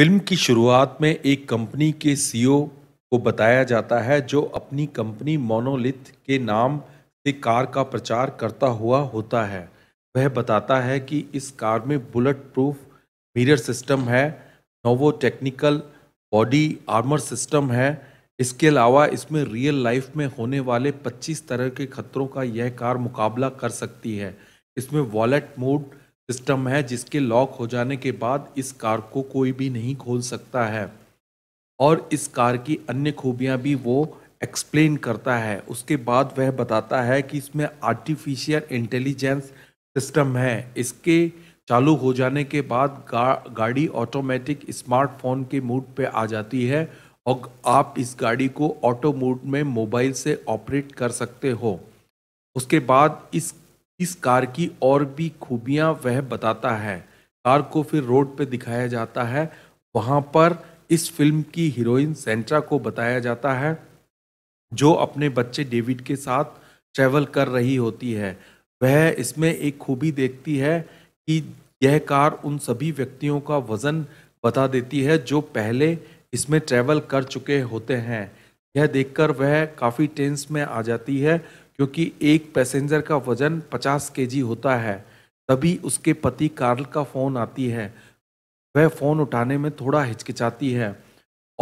film की शुरुआत में एक कंपनी के सीईओ को बताया जाता है जो अपनी कंपनी मोनोलिथ के नाम से कार का प्रचार करता हुआ होता है वह बताता है कि इस कार में बुलेट प्रूफ मिरर सिस्टम है Novo technical body armour system है इसके अलावा इसमें रियल लाइफ में होने वाले 25 तरह के खतरों का यह कार मुकाबला कर सकती है इसमें वॉलेट मोड सिस्टम है जिसके लॉक हो जाने के बाद इस कार को कोई भी नहीं खोल सकता है और इस कार की अन्य खूबियां भी वो एक्सप्लेन करता है उसके बाद वह बताता है कि इसमें आर्टिफिशियल इंटेलिजेंस सिस्टम है इसके चालू हो जाने के बाद गा, गाड़ी ऑटोमेटिक स्मार्टफोन के मूड पे आ जाती है और आप इस गाड़ी को ऑटो मूड में मोबाइल से ऑपरेट कर सकते हो उसके बाद इस इस कार की और भी खूबियां वह बताता है कार को फिर रोड पे दिखाया जाता है वहाँ पर इस फिल्म की हीरोइन सेंट्रा को बताया जाता है जो अपने बच्चे डेविड के साथ ट्रैवल कर रही होती है वह इसमें एक खूबी देखती है कि यह कार उन सभी व्यक्तियों का वज़न बता देती है जो पहले इसमें ट्रैवल कर चुके होते हैं यह देखकर वह काफ़ी टेंस में आ जाती है क्योंकि एक पैसेंजर का वजन 50 के होता है तभी उसके पति कार्ल का फ़ोन आती है वह फ़ोन उठाने में थोड़ा हिचकिचाती है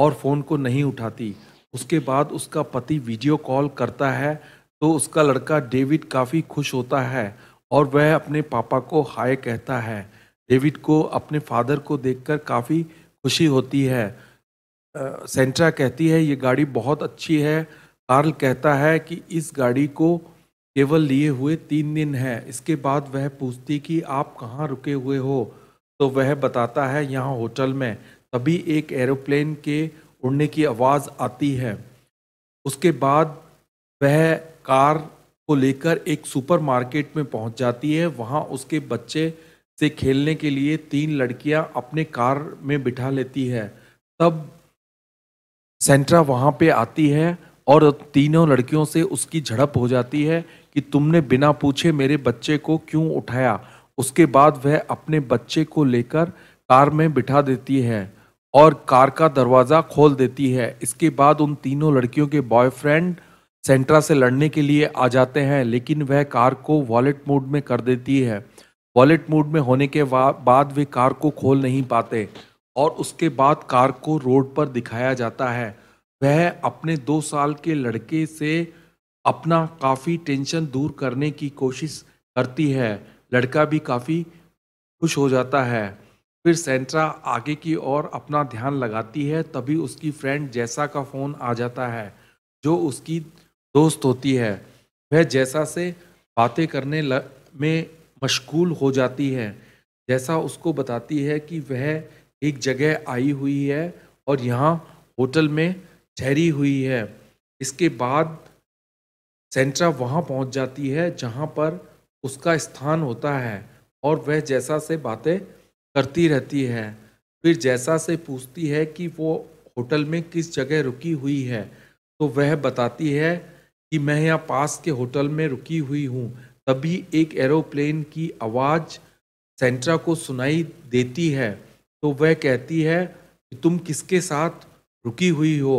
और फ़ोन को नहीं उठाती उसके बाद उसका पति वीडियो कॉल करता है तो उसका लड़का डेविड काफ़ी खुश होता है और वह अपने पापा को हाय कहता है डेविड को अपने फादर को देखकर काफ़ी खुशी होती है सेंट्रा कहती है ये गाड़ी बहुत अच्छी है कार्ल कहता है कि इस गाड़ी को केवल लिए हुए तीन दिन है इसके बाद वह पूछती कि आप कहाँ रुके हुए हो तो वह बताता है यहाँ होटल में तभी एक एरोप्लेन के उड़ने की आवाज़ आती है उसके बाद वह कार को लेकर एक सुपरमार्केट में पहुंच जाती है वहां उसके बच्चे से खेलने के लिए तीन लड़कियां अपने कार में बिठा लेती है तब सेंट्रा वहां पे आती है और तीनों लड़कियों से उसकी झड़प हो जाती है कि तुमने बिना पूछे मेरे बच्चे को क्यों उठाया उसके बाद वह अपने बच्चे को लेकर कार में बिठा देती है और कार का दरवाज़ा खोल देती है इसके बाद उन तीनों लड़कियों के बॉयफ्रेंड सेंट्रा से लड़ने के लिए आ जाते हैं लेकिन वह कार को वॉलेट मोड में कर देती है वॉलेट मोड में होने के बाद वे कार को खोल नहीं पाते और उसके बाद कार को रोड पर दिखाया जाता है वह अपने दो साल के लड़के से अपना काफ़ी टेंशन दूर करने की कोशिश करती है लड़का भी काफ़ी खुश हो जाता है फिर सेंट्रा आगे की ओर अपना ध्यान लगाती है तभी उसकी फ्रेंड जैसा का फ़ोन आ जाता है जो उसकी दोस्त होती है वह जैसा से बातें करने ल, में मशगूल हो जाती है जैसा उसको बताती है कि वह एक जगह आई हुई है और यहाँ होटल में ठहरी हुई है इसके बाद सेंट्रा वहाँ पहुँच जाती है जहाँ पर उसका स्थान होता है और वह जैसा से बातें करती रहती है फिर जैसा से पूछती है कि वो होटल में किस जगह रुकी हुई है तो वह बताती है कि मैं यहाँ पास के होटल में रुकी हुई हूँ तभी एक एरोप्लेन की आवाज़ सेंट्रा को सुनाई देती है तो वह कहती है कि तुम किसके साथ रुकी हुई हो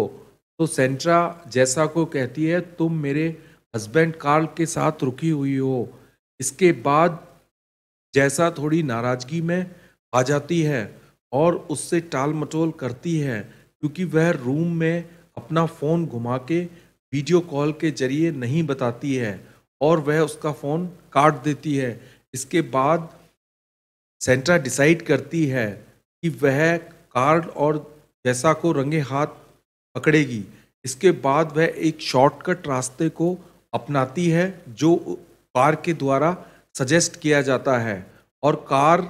तो सेंट्रा जैसा को कहती है तुम मेरे हस्बैंड कार्ल के साथ रुकी हुई हो इसके बाद जैसा थोड़ी नाराजगी में आ जाती है और उससे टाल मटोल करती है क्योंकि वह रूम में अपना फ़ोन घुमा के वीडियो कॉल के जरिए नहीं बताती है और वह उसका फ़ोन काट देती है इसके बाद सेंट्रा डिसाइड करती है कि वह कार्ड और जैसा को रंगे हाथ पकड़ेगी इसके बाद वह एक शॉर्टकट रास्ते को अपनाती है जो कार के द्वारा सजेस्ट किया जाता है और कार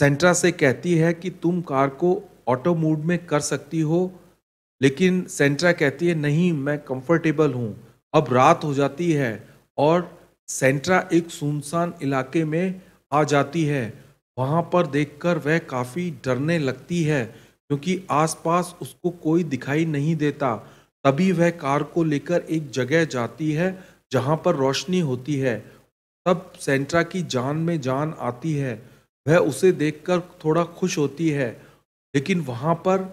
सेंट्रा से कहती है कि तुम कार को ऑटो मोड में कर सकती हो लेकिन सेंट्रा कहती है नहीं मैं कंफर्टेबल हूँ अब रात हो जाती है और सेंट्रा एक सुनसान इलाके में आ जाती है वहाँ पर देखकर वह काफ़ी डरने लगती है क्योंकि आसपास उसको कोई दिखाई नहीं देता तभी वह कार को लेकर एक जगह जाती है जहां पर रोशनी होती है तब सेंट्रा की जान में जान आती है वह उसे देखकर थोड़ा खुश होती है लेकिन वहां पर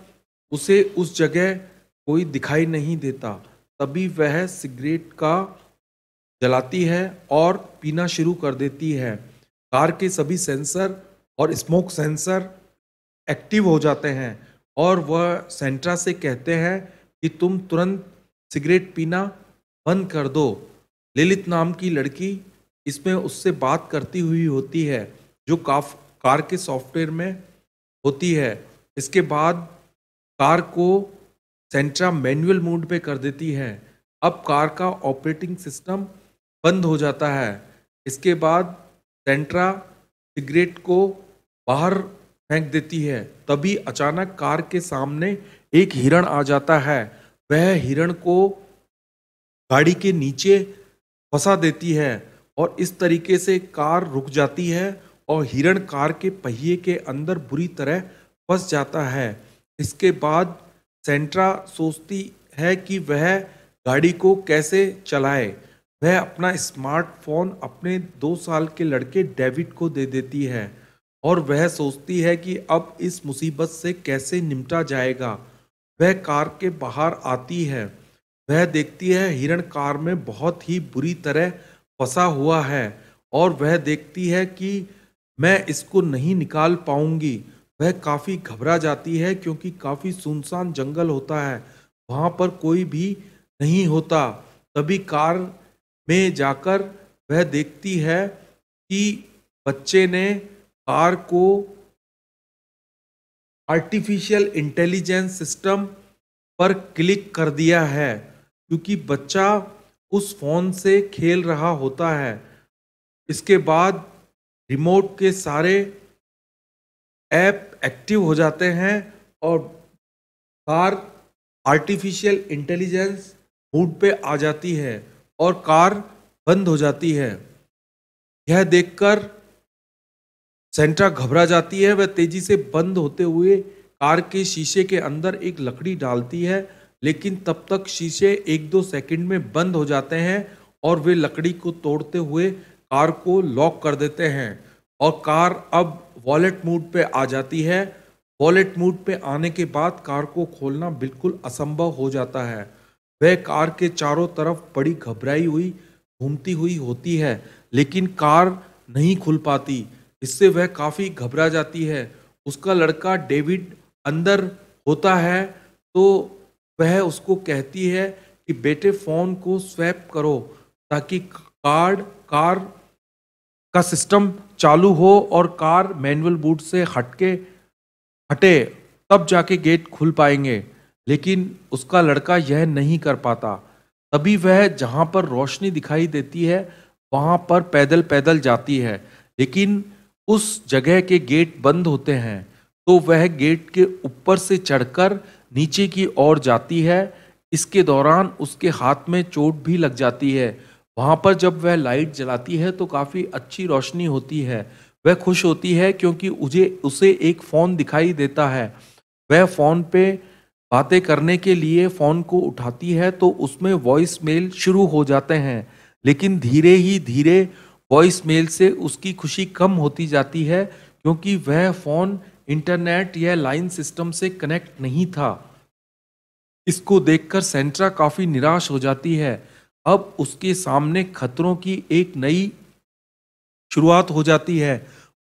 उसे उस जगह कोई दिखाई नहीं देता तभी वह सिगरेट का जलाती है और पीना शुरू कर देती है कार के सभी सेंसर और स्मोक सेंसर एक्टिव हो जाते हैं और वह सेंट्रा से कहते हैं कि तुम तुरंत सिगरेट पीना बंद कर दो ललित नाम की लड़की इसमें उससे बात करती हुई होती है जो काफ कार के सॉफ्टवेयर में होती है इसके बाद कार को सेंट्रा मैनुअल मोड पे कर देती है अब कार का ऑपरेटिंग सिस्टम बंद हो जाता है इसके बाद सेंट्रा सिगरेट को बाहर फेंक देती है तभी अचानक कार के सामने एक हिरण आ जाता है वह हिरण को गाड़ी के नीचे फंसा देती है और इस तरीके से कार रुक जाती है और हिरण कार के पहिए के अंदर बुरी तरह फंस जाता है इसके बाद सेंट्रा सोचती है कि वह गाड़ी को कैसे चलाए वह अपना स्मार्टफोन अपने दो साल के लड़के डेविड को दे देती है और वह सोचती है कि अब इस मुसीबत से कैसे निपटा जाएगा वह कार के बाहर आती है वह देखती है हिरण कार में बहुत ही बुरी तरह फंसा हुआ है और वह देखती है कि मैं इसको नहीं निकाल पाऊंगी वह काफ़ी घबरा जाती है क्योंकि काफ़ी सुनसान जंगल होता है वहाँ पर कोई भी नहीं होता तभी कार में जाकर वह देखती है कि बच्चे ने आर को आर्टिफिशियल इंटेलिजेंस सिस्टम पर क्लिक कर दिया है क्योंकि बच्चा उस फोन से खेल रहा होता है इसके बाद रिमोट के सारे ऐप एक्टिव हो जाते हैं और कार आर्टिफिशियल इंटेलिजेंस मूड पे आ जाती है और कार बंद हो जाती है यह देखकर सेंट्रा घबरा जाती है वह तेजी से बंद होते हुए कार के शीशे के अंदर एक लकड़ी डालती है लेकिन तब तक शीशे एक दो सेकंड में बंद हो जाते हैं और वे लकड़ी को तोड़ते हुए कार को लॉक कर देते हैं और कार अब वॉलेट मूड पे आ जाती है वॉलेट मूड पे आने के बाद कार को खोलना बिल्कुल असंभव हो जाता है वह कार के चारों तरफ बड़ी घबराई हुई घूमती हुई होती है लेकिन कार नहीं खुल पाती इससे वह काफ़ी घबरा जाती है उसका लड़का डेविड अंदर होता है तो वह उसको कहती है कि बेटे फ़ोन को स्वैप करो ताकि कार्ड कार का सिस्टम चालू हो और कार मैनुअल बूट से हटके हटे तब जाके गेट खुल पाएंगे लेकिन उसका लड़का यह नहीं कर पाता तभी वह जहाँ पर रोशनी दिखाई देती है वहाँ पर पैदल पैदल जाती है लेकिन उस जगह के गेट बंद होते हैं तो वह गेट के ऊपर से चढ़कर नीचे की ओर जाती है इसके दौरान उसके हाथ में चोट भी लग जाती है वहाँ पर जब वह लाइट जलाती है तो काफ़ी अच्छी रोशनी होती है वह खुश होती है क्योंकि उसे उसे एक फ़ोन दिखाई देता है वह फ़ोन पे बातें करने के लिए फ़ोन को उठाती है तो उसमें वॉइस मेल शुरू हो जाते हैं लेकिन धीरे ही धीरे वॉइस मेल से उसकी खुशी कम होती जाती है क्योंकि वह फ़ोन इंटरनेट या लाइन सिस्टम से कनेक्ट नहीं था इसको देखकर सेंट्रा काफ़ी निराश हो जाती है अब उसके सामने खतरों की एक नई शुरुआत हो जाती है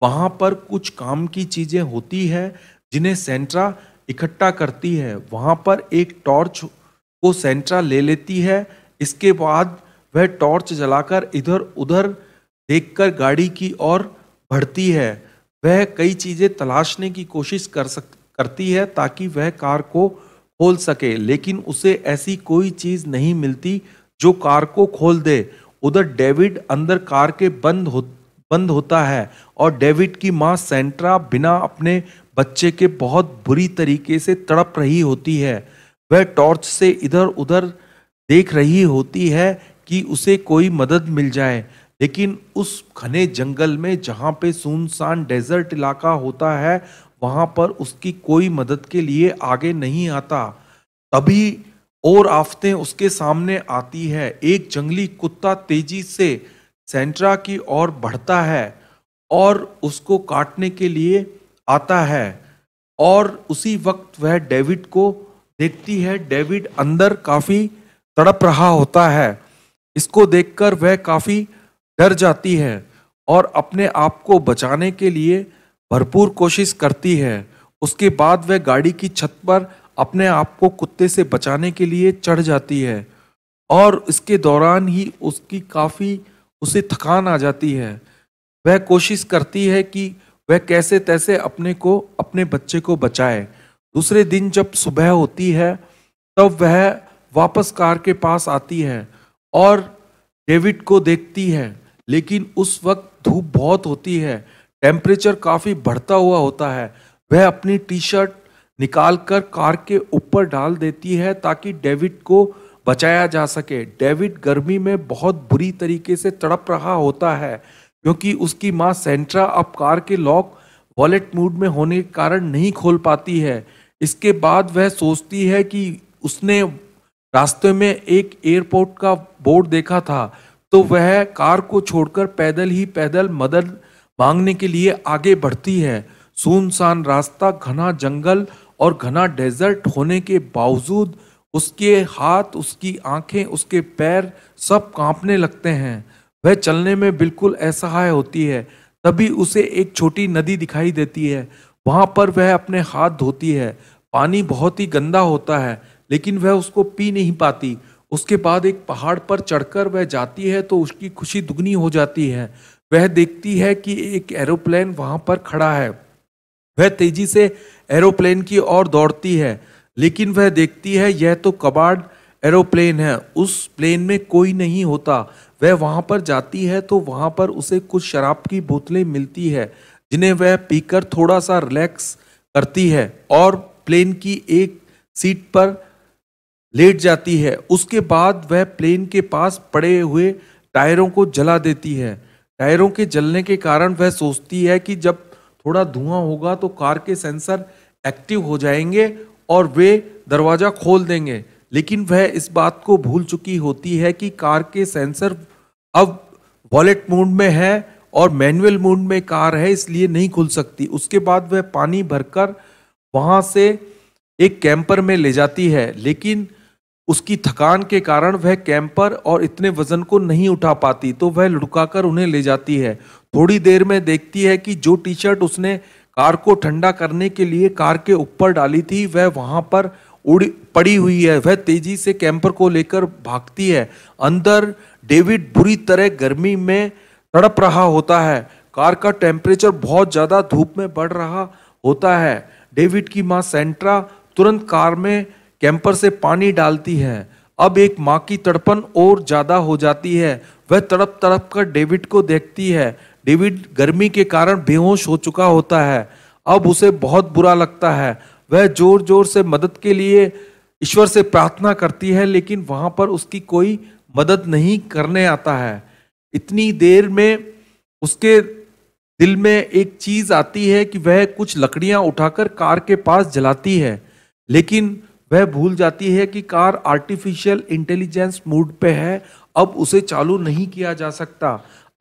वहाँ पर कुछ काम की चीज़ें होती है जिन्हें सेंट्रा इकट्ठा करती है वहाँ पर एक टॉर्च को सेंट्रा ले लेती है इसके बाद वह टॉर्च जलाकर इधर उधर देखकर गाड़ी की ओर बढ़ती है वह कई चीज़ें तलाशने की कोशिश कर सक करती है ताकि वह कार को खोल सके लेकिन उसे ऐसी कोई चीज़ नहीं मिलती जो कार को खोल दे उधर डेविड अंदर कार के बंद हो बंद होता है और डेविड की माँ सेंट्रा बिना अपने बच्चे के बहुत बुरी तरीके से तड़प रही होती है वह टॉर्च से इधर उधर देख रही होती है कि उसे कोई मदद मिल जाए लेकिन उस घने जंगल में जहाँ पे सुनसान डेजर्ट इलाका होता है वहाँ पर उसकी कोई मदद के लिए आगे नहीं आता तभी और आफतें उसके सामने आती है एक जंगली कुत्ता तेजी से सेंट्रा की ओर बढ़ता है और उसको काटने के लिए आता है और उसी वक्त वह डेविड को देखती है डेविड अंदर काफ़ी तड़प रहा होता है इसको देखकर वह काफ़ी डर जाती है और अपने आप को बचाने के लिए भरपूर कोशिश करती है उसके बाद वह गाड़ी की छत पर अपने आप को कुत्ते से बचाने के लिए चढ़ जाती है और इसके दौरान ही उसकी काफ़ी उसे थकान आ जाती है वह कोशिश करती है कि वह कैसे तैसे अपने को अपने बच्चे को बचाए दूसरे दिन जब सुबह होती है तब वह वापस कार के पास आती है और डेविड को देखती है लेकिन उस वक्त धूप बहुत होती है टेम्परेचर काफ़ी बढ़ता हुआ होता है वह अपनी टी शर्ट निकाल कर कार के ऊपर डाल देती है ताकि डेविड को बचाया जा सके डेविड गर्मी में बहुत बुरी तरीके से तड़प रहा होता है क्योंकि उसकी माँ सेंट्रा अब कार के लॉक वॉलेट मूड में होने के कारण नहीं खोल पाती है इसके बाद वह सोचती है कि उसने रास्ते में एक एयरपोर्ट का बोर्ड देखा था तो वह कार को छोड़कर पैदल ही पैदल मदद मांगने के लिए आगे बढ़ती है सुनसान रास्ता घना जंगल और घना डेजर्ट होने के बावजूद उसके हाथ उसकी आंखें उसके पैर सब कांपने लगते हैं वह चलने में बिल्कुल असहाय होती है तभी उसे एक छोटी नदी दिखाई देती है वहाँ पर वह अपने हाथ धोती है पानी बहुत ही गंदा होता है लेकिन वह उसको पी नहीं पाती उसके बाद एक पहाड़ पर चढ़कर वह जाती है तो उसकी खुशी दुगनी हो जाती है वह देखती है कि एक एरोप्लेन वहां पर खड़ा है वह तेजी से एरोप्लेन की ओर दौड़ती है लेकिन वह देखती है यह तो कबाड़ एरोप्लेन है उस प्लेन में कोई नहीं होता वह वहां पर जाती है तो वहां पर उसे कुछ शराब की बोतलें मिलती है जिन्हें वह पीकर थोड़ा सा रिलैक्स करती है और प्लेन की एक सीट पर लेट जाती है उसके बाद वह प्लेन के पास पड़े हुए टायरों को जला देती है टायरों के जलने के कारण वह सोचती है कि जब थोड़ा धुआं होगा तो कार के सेंसर एक्टिव हो जाएंगे और वे दरवाज़ा खोल देंगे लेकिन वह इस बात को भूल चुकी होती है कि कार के सेंसर अब वॉलेट मोड में है और मैनुअल मोड में कार है इसलिए नहीं खुल सकती उसके बाद वह पानी भरकर वहाँ से एक कैंपर में ले जाती है लेकिन उसकी थकान के कारण वह कैंपर और इतने वजन को नहीं उठा पाती तो वह लुढ़काकर उन्हें ले जाती है थोड़ी देर में देखती है कि जो टी शर्ट उसने कार को ठंडा करने के लिए कार के ऊपर डाली थी वह वहां पर उड़ी पड़ी हुई है वह तेजी से कैंपर को लेकर भागती है अंदर डेविड बुरी तरह गर्मी में तड़प रहा होता है कार का टेम्परेचर बहुत ज़्यादा धूप में बढ़ रहा होता है डेविड की माँ सेंट्रा तुरंत कार में कैंपर से पानी डालती है अब एक माँ की तड़पन और ज़्यादा हो जाती है वह तड़प तड़प कर डेविड को देखती है डेविड गर्मी के कारण बेहोश हो चुका होता है अब उसे बहुत बुरा लगता है वह जोर जोर से मदद के लिए ईश्वर से प्रार्थना करती है लेकिन वहाँ पर उसकी कोई मदद नहीं करने आता है इतनी देर में उसके दिल में एक चीज़ आती है कि वह कुछ लकड़ियाँ उठाकर कार के पास जलाती है लेकिन वह भूल जाती है कि कार आर्टिफिशियल इंटेलिजेंस मूड पे है अब उसे चालू नहीं किया जा सकता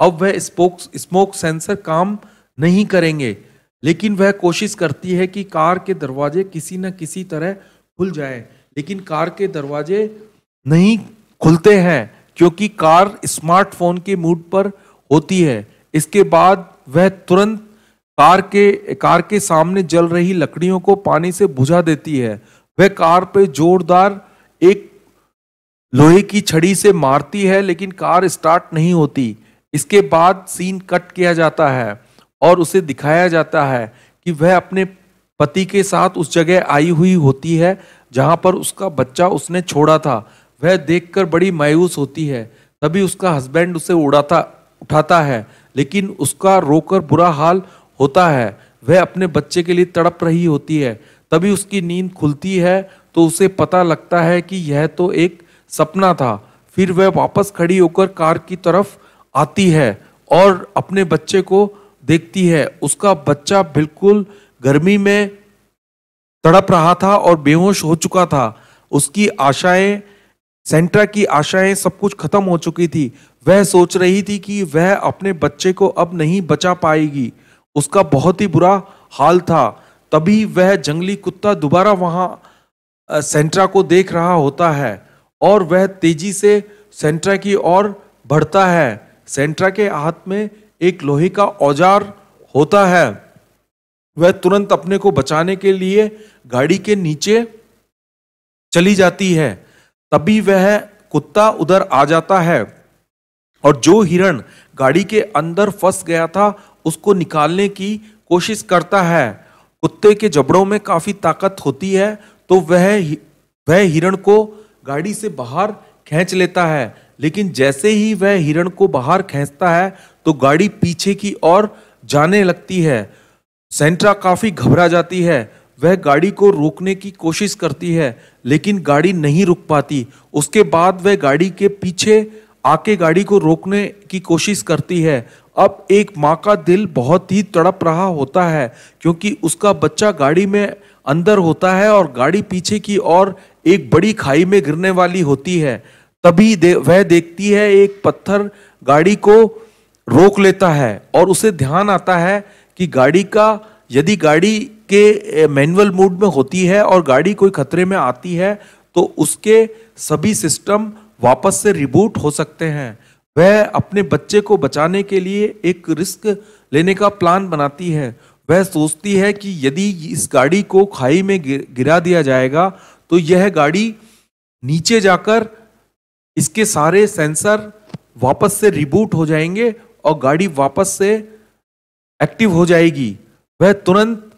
अब वह स्पोक्स स्मोक सेंसर काम नहीं करेंगे लेकिन वह कोशिश करती है कि कार के दरवाजे किसी न किसी तरह खुल जाए लेकिन कार के दरवाजे नहीं खुलते हैं क्योंकि कार स्मार्टफोन के मूड पर होती है इसके बाद वह तुरंत कार के कार के सामने जल रही लकड़ियों को पानी से बुझा देती है वह कार पे जोरदार एक लोहे की छड़ी से मारती है लेकिन कार स्टार्ट नहीं होती इसके बाद सीन कट किया जाता है और उसे दिखाया जाता है कि वह अपने पति के साथ उस जगह आई हुई होती है जहां पर उसका बच्चा उसने छोड़ा था वह देखकर बड़ी मायूस होती है तभी उसका हस्बैंड उसे उड़ाता उठाता है लेकिन उसका रोकर बुरा हाल होता है वह अपने बच्चे के लिए तड़प रही होती है तभी उसकी नींद खुलती है तो उसे पता लगता है कि यह तो एक सपना था फिर वह वापस खड़ी होकर कार की तरफ आती है और अपने बच्चे को देखती है उसका बच्चा बिल्कुल गर्मी में तड़प रहा था और बेहोश हो चुका था उसकी आशाएं सेंट्रा की आशाएं सब कुछ खत्म हो चुकी थी वह सोच रही थी कि वह अपने बच्चे को अब नहीं बचा पाएगी उसका बहुत ही बुरा हाल था तभी वह जंगली कुत्ता दोबारा वहां सेंट्रा को देख रहा होता है और वह तेजी से सेंट्रा की ओर बढ़ता है सेंट्रा के हाथ में एक लोहे का औजार होता है वह तुरंत अपने को बचाने के लिए गाड़ी के नीचे चली जाती है तभी वह कुत्ता उधर आ जाता है और जो हिरण गाड़ी के अंदर फंस गया था उसको निकालने की कोशिश करता है कुत्ते के जबड़ों में काफ़ी ताकत होती है तो वह वह हिरण को गाड़ी से बाहर खींच लेता है लेकिन जैसे ही वह हिरण को बाहर खींचता है तो गाड़ी पीछे की ओर जाने लगती है सेंट्रा काफ़ी घबरा जाती है वह गाड़ी को रोकने की कोशिश करती है लेकिन गाड़ी नहीं रुक पाती उसके बाद वह गाड़ी के पीछे आके गाड़ी को रोकने की कोशिश करती है अब एक माँ का दिल बहुत ही तड़प रहा होता है क्योंकि उसका बच्चा गाड़ी में अंदर होता है और गाड़ी पीछे की ओर एक बड़ी खाई में गिरने वाली होती है तभी दे, वह देखती है एक पत्थर गाड़ी को रोक लेता है और उसे ध्यान आता है कि गाड़ी का यदि गाड़ी के मैनुअल मोड में होती है और गाड़ी कोई खतरे में आती है तो उसके सभी सिस्टम वापस से रिबूट हो सकते हैं वह अपने बच्चे को बचाने के लिए एक रिस्क लेने का प्लान बनाती है वह सोचती है कि यदि इस गाड़ी को खाई में गिरा दिया जाएगा तो यह गाड़ी नीचे जाकर इसके सारे सेंसर वापस से रिबूट हो जाएंगे और गाड़ी वापस से एक्टिव हो जाएगी वह तुरंत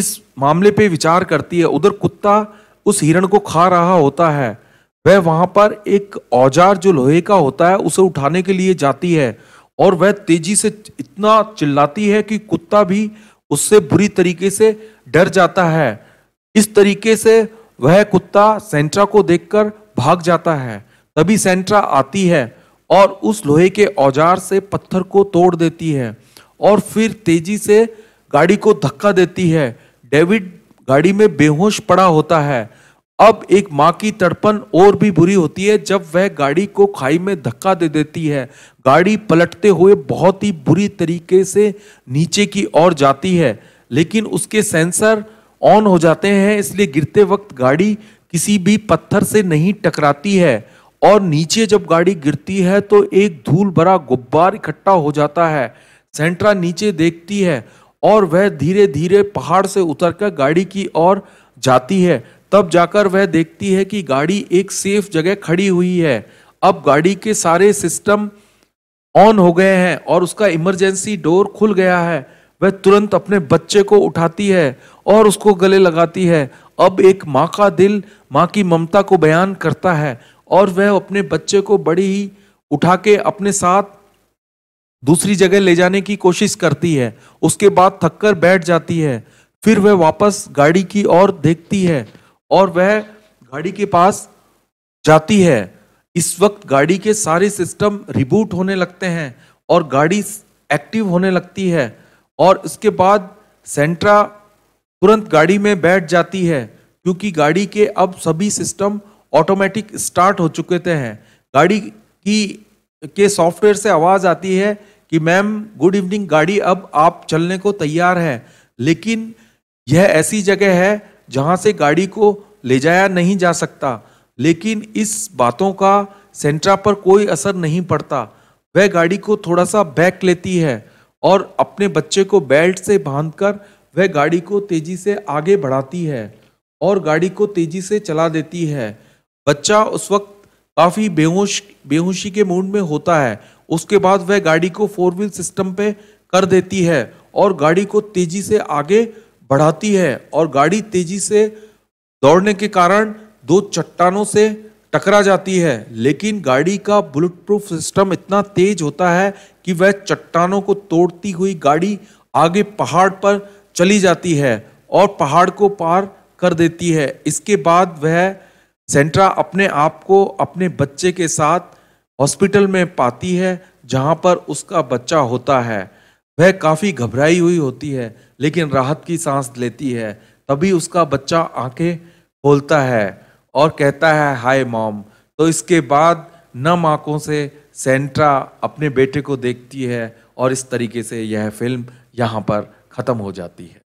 इस मामले पे विचार करती है उधर कुत्ता उस हिरण को खा रहा होता है वह वहां पर एक औजार जो लोहे का होता है उसे उठाने के लिए जाती है और वह तेजी से इतना चिल्लाती है कि कुत्ता भी उससे बुरी तरीके से डर जाता है इस तरीके से वह कुत्ता सेंट्रा को देखकर भाग जाता है तभी सेंट्रा आती है और उस लोहे के औजार से पत्थर को तोड़ देती है और फिर तेजी से गाड़ी को धक्का देती है डेविड गाड़ी में बेहोश पड़ा होता है अब एक माँ की तड़पन और भी बुरी होती है जब वह गाड़ी को खाई में धक्का दे देती है गाड़ी पलटते हुए बहुत ही बुरी तरीके से नीचे की ओर जाती है लेकिन उसके सेंसर ऑन हो जाते हैं इसलिए गिरते वक्त गाड़ी किसी भी पत्थर से नहीं टकराती है और नीचे जब गाड़ी गिरती है तो एक धूल भरा गुब्बार इकट्ठा हो जाता है सेंट्रा नीचे देखती है और वह धीरे धीरे पहाड़ से उतरकर गाड़ी की ओर जाती है तब जाकर वह देखती है कि गाड़ी एक सेफ जगह खड़ी हुई है अब गाड़ी के सारे सिस्टम ऑन हो गए हैं और उसका इमरजेंसी डोर खुल गया है वह तुरंत अपने बच्चे को उठाती है और उसको गले लगाती है अब एक माँ का दिल माँ की ममता को बयान करता है और वह अपने बच्चे को बड़ी ही उठा के अपने साथ दूसरी जगह ले जाने की कोशिश करती है उसके बाद थककर बैठ जाती है फिर वह वापस गाड़ी की ओर देखती है और वह गाड़ी के पास जाती है इस वक्त गाड़ी के सारे सिस्टम रिबूट होने लगते हैं और गाड़ी एक्टिव होने लगती है और इसके बाद सेंट्रा तुरंत गाड़ी में बैठ जाती है क्योंकि गाड़ी के अब सभी सिस्टम ऑटोमेटिक स्टार्ट हो चुके थे हैं गाड़ी की के सॉफ्टवेयर से आवाज़ आती है कि मैम गुड इवनिंग गाड़ी अब आप चलने को तैयार है लेकिन यह ऐसी जगह है जहाँ से गाड़ी को ले जाया नहीं जा सकता लेकिन इस बातों का सेंट्रा पर कोई असर नहीं पड़ता वह गाड़ी को थोड़ा सा बैक लेती है और अपने बच्चे को बेल्ट से बांधकर वह गाड़ी को तेज़ी से आगे बढ़ाती है और गाड़ी को तेज़ी से चला देती है बच्चा उस वक्त काफ़ी बेहोश बेहोशी के मूड में होता है उसके बाद वह गाड़ी को फोर व्हील सिस्टम पे कर देती है और गाड़ी को तेज़ी से आगे बढ़ाती है और गाड़ी तेजी से दौड़ने के कारण दो चट्टानों से टकरा जाती है लेकिन गाड़ी का बुलेट प्रूफ सिस्टम इतना तेज होता है कि वह चट्टानों को तोड़ती हुई गाड़ी आगे पहाड़ पर चली जाती है और पहाड़ को पार कर देती है इसके बाद वह सेंट्रा अपने आप को अपने बच्चे के साथ हॉस्पिटल में पाती है जहाँ पर उसका बच्चा होता है वह काफ़ी घबराई हुई होती है लेकिन राहत की सांस लेती है तभी उसका बच्चा आंखें खोलता है और कहता है हाय मॉम तो इसके बाद नम आंखों से सेंट्रा अपने बेटे को देखती है और इस तरीके से यह फिल्म यहाँ पर ख़त्म हो जाती है